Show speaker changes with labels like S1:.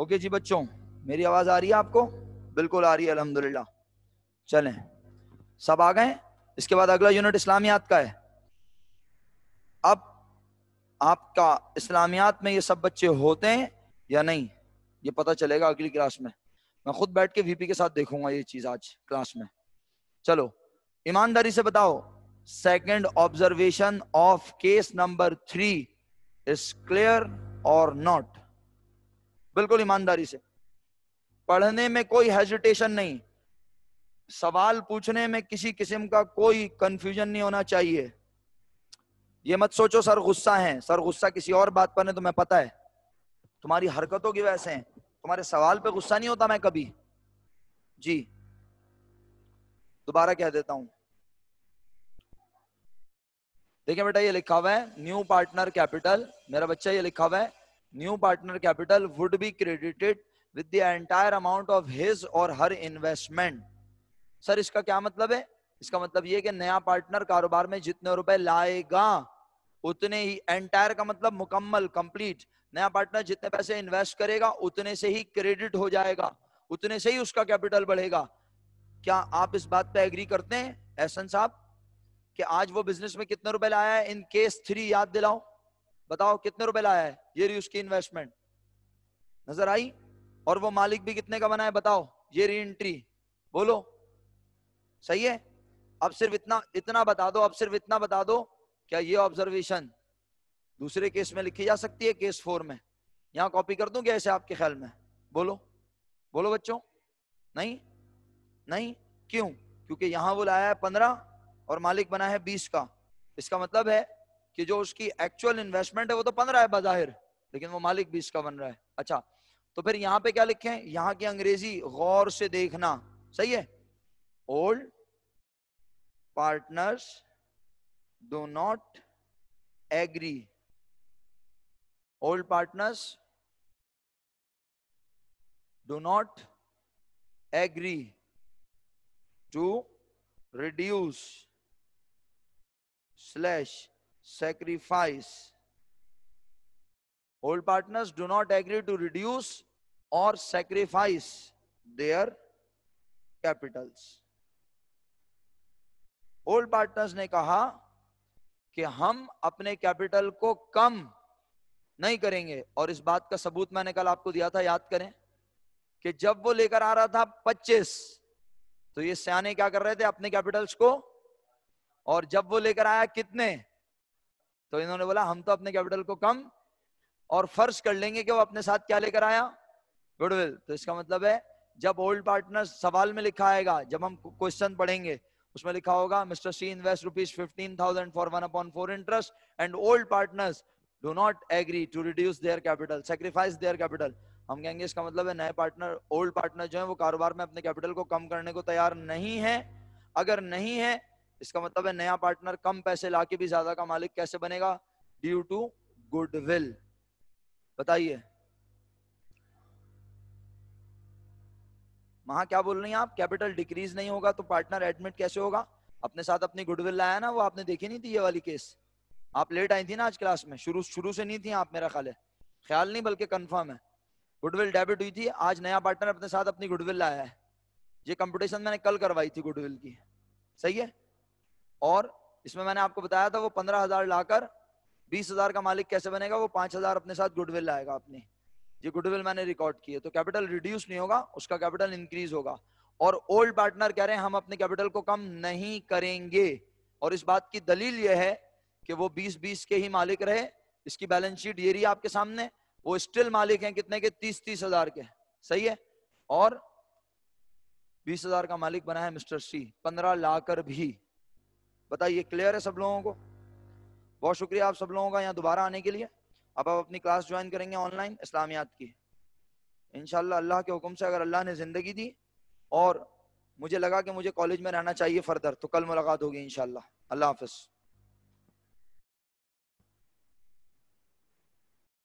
S1: Okay जी बच्चों मेरी आवाज आ रही है आपको बिल्कुल आ रही है अलहमदुल्ला चलें सब आ गए इसके बाद अगला यूनिट इस्लामियात का है अब आपका इस्लामियात में ये सब बच्चे होते हैं या नहीं ये पता चलेगा अगली क्लास में मैं खुद बैठ के वीपी के साथ देखूंगा ये चीज आज क्लास में चलो ईमानदारी से बताओ second observation of case number three is clear और नॉट बिल्कुल ईमानदारी से पढ़ने में कोई हेजिटेशन नहीं सवाल पूछने में किसी किस्म का कोई कंफ्यूजन नहीं होना चाहिए ये मत सोचो सर गुस्सा है सर गुस्सा किसी और बात पर है तुम्हें पता है तुम्हारी हरकतों की वैसे है तुम्हारे सवाल पे गुस्सा नहीं होता मैं कभी जी दोबारा कह देता हूं देखिए बेटा ये लिखा हुआ है न्यू पार्टनर कैपिटल मेरा बच्चा ये लिखा हुआ है new partner capital would be credited with the entire amount of his or her investment sir इसका क्या मतलब है इसका मतलब ये कि नया पार्टनर कारोबार में जितने रुपए लाएगा उतने ही एंटायर का मतलब मुकम्मल कंप्लीट नया पार्टनर जितने पैसे इन्वेस्ट करेगा उतने से ही क्रेडिट हो जाएगा उतने से ही उसका कैपिटल बढ़ेगा क्या आप इस बात पे एग्री करते हैं एहसन साहब कि आज वो बिजनेस में कितने रुपए लाया है इन केस थ्री याद दिलाओ बताओ कितने रुपए लाया है ये रही उसकी इन्वेस्टमेंट नजर आई और वो मालिक भी कितने का बना है बताओ ये री एंट्री बोलो सही है अब सिर्फ इतना इतना बता दो अब सिर्फ इतना बता दो क्या ये ऑब्जर्वेशन दूसरे केस में लिखी जा सकती है केस फोर में यहां कॉपी कर दू क्या ऐसे आपके ख्याल में बोलो बोलो बच्चों नहीं नहीं क्यों क्योंकि यहां वो लाया है पंद्रह और मालिक बना है बीस का इसका मतलब है कि जो उसकी एक्चुअल इन्वेस्टमेंट है वो तो पंद्रह है बाहिर लेकिन वो मालिक भी इसका बन रहा है अच्छा तो फिर यहाँ पे क्या लिखे हैं यहाँ की अंग्रेजी गौर से देखना सही है old partners do not agree old partners do not agree to reduce slash sacrifice old partners do not agree to reduce or sacrifice their capitals. Old partners ने कहा कि हम अपने कैपिटल को कम नहीं करेंगे और इस बात का सबूत मैंने कल आपको दिया था याद करें कि जब वो लेकर आ रहा था 25 तो ये सियाने क्या कर रहे थे अपने कैपिटल्स को और जब वो लेकर आया कितने तो इन्होंने बोला हम तो अपने कैपिटल को कम और फर्ज कर लेंगे कि वो अपने साथ क्या लेकर आया गुडविल तो इसका मतलब है जब ओल्ड पार्टनर सवाल में लिखा आएगा जब हम क्वेश्चन पढ़ेंगे उसमें लिखा होगा mister C invest rupees fifteen thousand for one upon four interest and old partners do not agree to reduce their capital sacrifice their capital हम कहेंगे इसका मतलब है नए पार्टनर ओल्ड पार्टनर जो है वो कारोबार में अपने कैपिटल को कम करने को तैयार नहीं है अगर नहीं है इसका मतलब है नया पार्टनर कम पैसे लाके भी ज्यादा का मालिक कैसे बनेगा ड्यू टू गुडविल बताइए वहां क्या बोल रही हैं आप कैपिटल डिक्रीज नहीं होगा तो पार्टनर एडमिट कैसे होगा अपने साथ अपनी गुडविल लाया ना वो आपने देखी नहीं थी ये वाली केस आप लेट आई थी ना आज क्लास में शुरू शुरू से नहीं थी आप मेरा ख्याल है ख्याल नहीं बल्कि कंफर्म है गुडविल डेबिट हुई थी आज नया पार्टनर अपने साथ अपनी गुडविल लाया है ये कंपटीशन मैंने कल करवाई थी गुडविल की सही है और इसमें मैंने आपको बताया था वो पंद्रह हजार लाकर बीस हजार का मालिक कैसे बनेगा वो पांच हजार अपने साथ गुडविल लाएगा अपनी ये गुडविल मैंने रिकॉर्ड किए तो कैपिटल रिड्यूस नहीं होगा उसका कैपिटल इंक्रीज होगा और ओल्ड पार्टनर कह रहे हैं हम अपने कैपिटल को कम नहीं करेंगे और इस बात की दलील यह है कि वो बीस बीस के ही मालिक रहे इसकी बैलेंस शीट ये रही आपके सामने वो स्टिल मालिक है कितने के तीस तीस हजार के सही है और बीस हजार का मालिक बना है मिस्टर सी पंद्रह लाकर भी बताइए क्लियर है सब लोगों को बहुत शुक्रिया आप सब लोगों का यहाँ दोबारा आने के लिए अब आप अपनी क्लास ज्वाइन करेंगे ऑनलाइन इस्लामियात की इन अल्लाह के हुक्म से अगर अल्लाह ने ज़िंदगी दी और मुझे लगा कि मुझे कॉलेज में रहना चाहिए फर्दर तो कल मुलाकात होगी इनशाला अल्लाह हाफ